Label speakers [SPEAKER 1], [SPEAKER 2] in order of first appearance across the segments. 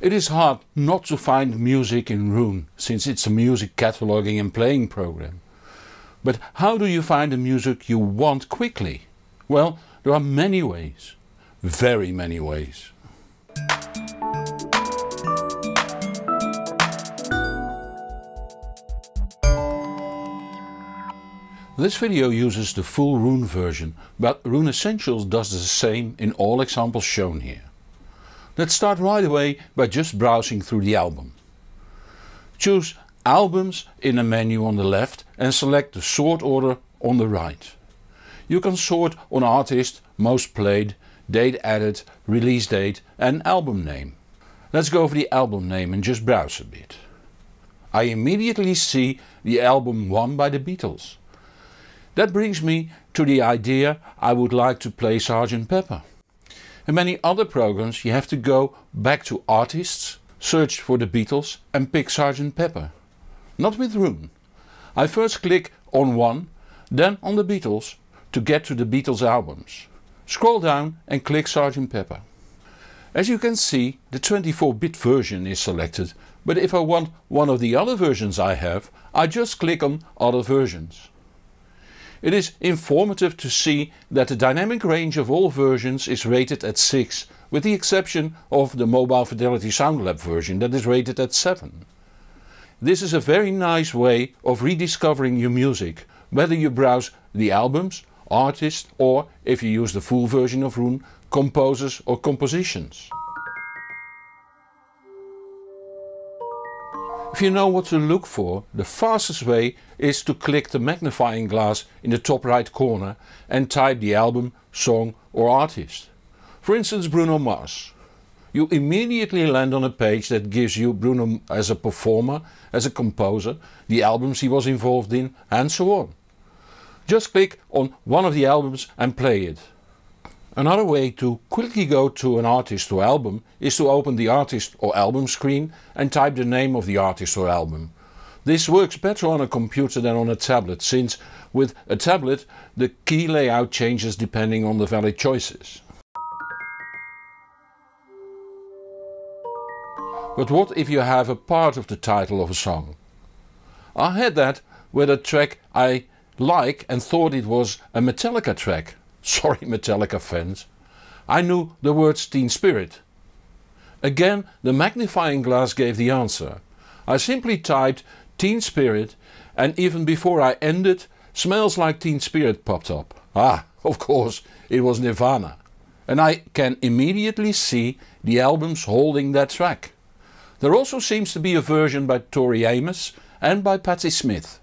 [SPEAKER 1] It is hard not to find music in Roon, since it's a music cataloging and playing program. But how do you find the music you want quickly? Well, there are many ways. Very many ways. This video uses the full Roon version, but Roon Essentials does the same in all examples shown here. Let's start right away by just browsing through the album. Choose Albums in the menu on the left and select the sort order on the right. You can sort on artist, most played, date added, release date and album name. Let's go for the album name and just browse a bit. I immediately see the album 1 by the Beatles. That brings me to the idea I would like to play Sgt. Pepper. In many other programs you have to go back to artists, search for the Beatles and pick Sgt. Pepper. Not with Roon. I first click on one, then on the Beatles to get to the Beatles albums. Scroll down and click Sgt. Pepper. As you can see the 24-bit version is selected but if I want one of the other versions I have I just click on other versions. It is informative to see that the dynamic range of all versions is rated at 6, with the exception of the Mobile Fidelity SoundLab version that is rated at 7. This is a very nice way of rediscovering your music, whether you browse the albums, artists or, if you use the full version of Rune composers or compositions. If you know what to look for, the fastest way is to click the magnifying glass in the top right corner and type the album, song or artist. For instance Bruno Mars. You immediately land on a page that gives you Bruno as a performer, as a composer, the albums he was involved in and so on. Just click on one of the albums and play it. Another way to quickly go to an artist or album is to open the artist or album screen and type the name of the artist or album. This works better on a computer than on a tablet since with a tablet the key layout changes depending on the valid choices. But what if you have a part of the title of a song? I had that with a track I like and thought it was a Metallica track Sorry Metallica fans. I knew the words Teen Spirit. Again the magnifying glass gave the answer. I simply typed Teen Spirit and even before I ended Smells Like Teen Spirit popped up. Ah, of course, it was Nirvana. And I can immediately see the albums holding that track. There also seems to be a version by Tori Amos and by Patti Smith.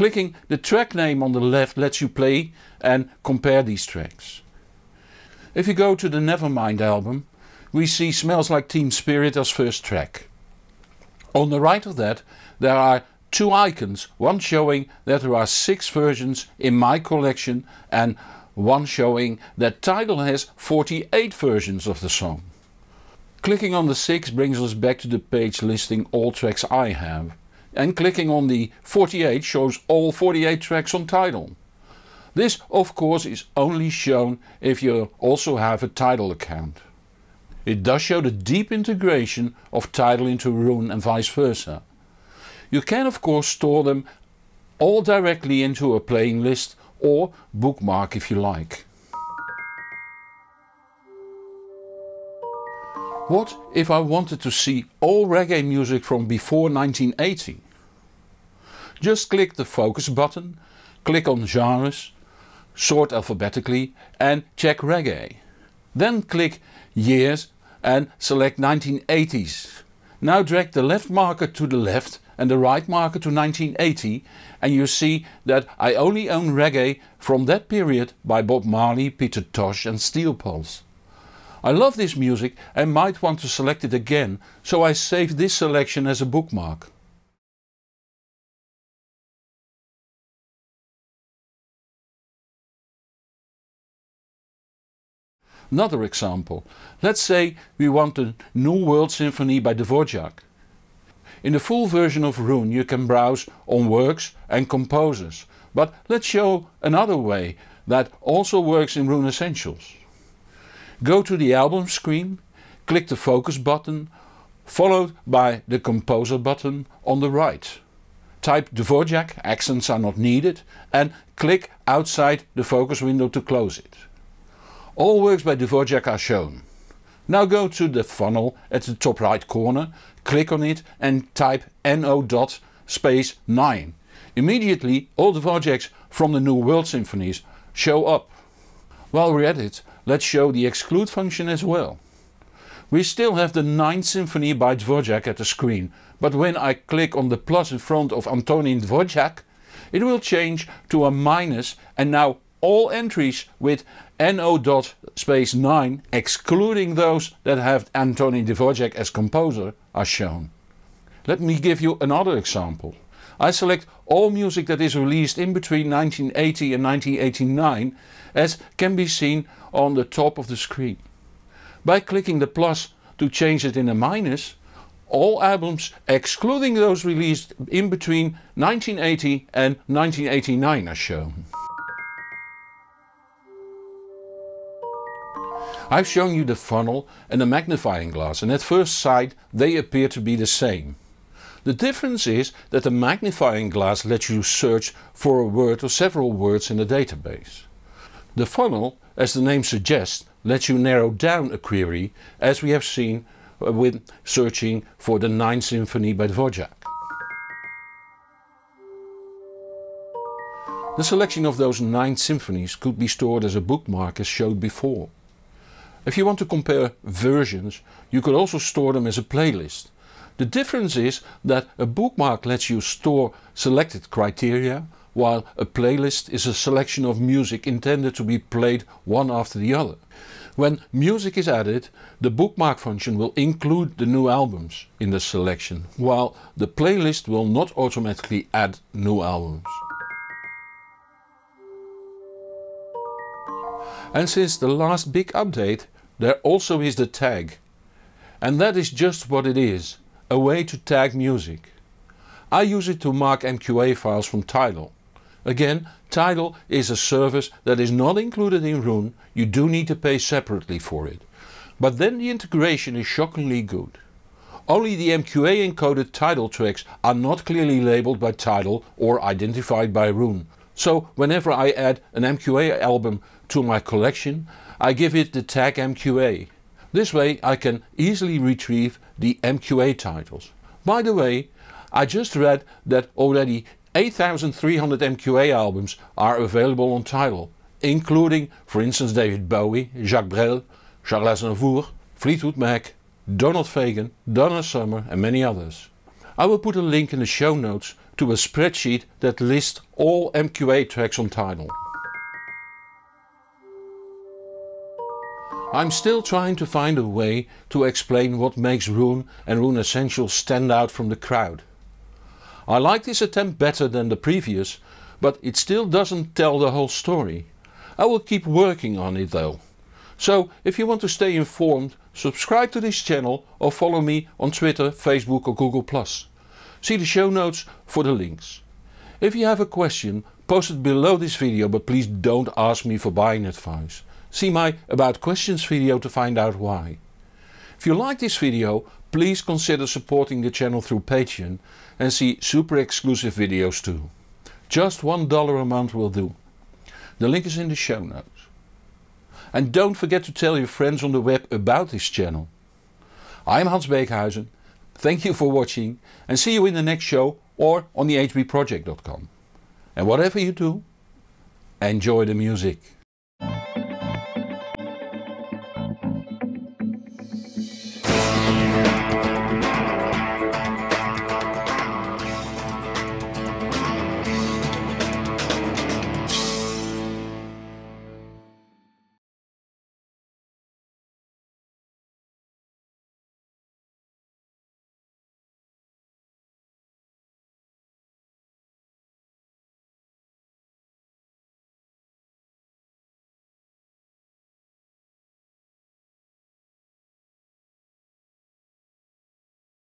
[SPEAKER 1] Clicking the track name on the left lets you play and compare these tracks. If you go to the Nevermind album, we see Smells Like Team Spirit as first track. On the right of that, there are two icons, one showing that there are six versions in my collection and one showing that Tidal has 48 versions of the song. Clicking on the 6 brings us back to the page listing all tracks I have and clicking on the 48 shows all 48 tracks on Tidal. This of course is only shown if you also have a Tidal account. It does show the deep integration of Tidal into Roon and vice versa. You can of course store them all directly into a playing list or bookmark if you like. What if I wanted to see all reggae music from before 1980? Just click the focus button, click on genres, sort alphabetically and check reggae. Then click years and select 1980s. Now drag the left marker to the left and the right marker to 1980 and you see that I only own reggae from that period by Bob Marley, Peter Tosh and Steel Pulse. I love this music and might want to select it again, so I save this selection as a bookmark. Another example. Let's say we want the New World Symphony by Dvorak. In the full version of Rune you can browse on works and composers, but let's show another way that also works in Rune Essentials. Go to the album screen, click the focus button, followed by the composer button on the right. Type Dvorak, accents are not needed, and click outside the focus window to close it. All works by Dvorak are shown. Now go to the funnel at the top right corner, click on it and type NO dot space 9. Immediately all the projects from the New World Symphonies show up. While we're at it, Let's show the exclude function as well. We still have the 9th symphony by Dvorak at the screen, but when I click on the plus in front of Antonin Dvorak, it will change to a minus and now all entries with no dot space 9, excluding those that have Antonin Dvorak as composer, are shown. Let me give you another example. I select all music that is released in between 1980 and 1989 as can be seen on the top of the screen. By clicking the plus to change it in a minus, all albums excluding those released in between 1980 and 1989 are shown. I've shown you the funnel and the magnifying glass and at first sight they appear to be the same. The difference is that the magnifying glass lets you search for a word or several words in a database. The funnel, as the name suggests, lets you narrow down a query, as we have seen uh, with searching for the Ninth Symphony by Dvorak. The selection of those nine symphonies could be stored as a bookmark as showed before. If you want to compare versions, you could also store them as a playlist, the difference is that a bookmark lets you store selected criteria, while a playlist is a selection of music intended to be played one after the other. When music is added, the bookmark function will include the new albums in the selection, while the playlist will not automatically add new albums. And since the last big update, there also is the tag. And that is just what it is, a way to tag music. I use it to mark MQA files from Tidal. Again, Tidal is a service that is not included in Roon, you do need to pay separately for it. But then the integration is shockingly good. Only the MQA encoded Tidal tracks are not clearly labeled by Tidal or identified by Roon. So whenever I add an MQA album to my collection, I give it the tag MQA this way I can easily retrieve the MQA titles. By the way, I just read that already 8300 MQA albums are available on Tidal, including for instance David Bowie, Jacques Brel, Charles Aznavour, Fleetwood Mac, Donald Fagen, Donna Summer and many others. I will put a link in the show notes to a spreadsheet that lists all MQA tracks on Tidal. I'm still trying to find a way to explain what makes Rune and Rune Essentials stand out from the crowd. I like this attempt better than the previous, but it still doesn't tell the whole story. I will keep working on it though. So if you want to stay informed, subscribe to this channel or follow me on Twitter, Facebook or Google+. See the show notes for the links. If you have a question, post it below this video but please don't ask me for buying advice. See my About Questions video to find out why. If you like this video, please consider supporting the channel through Patreon and see super exclusive videos too. Just $1 a month will do. The link is in the show notes. And don't forget to tell your friends on the web about this channel. I'm Hans Beekhuizen. Thank you for watching and see you in the next show or on thehbproject.com. And whatever you do, enjoy the music.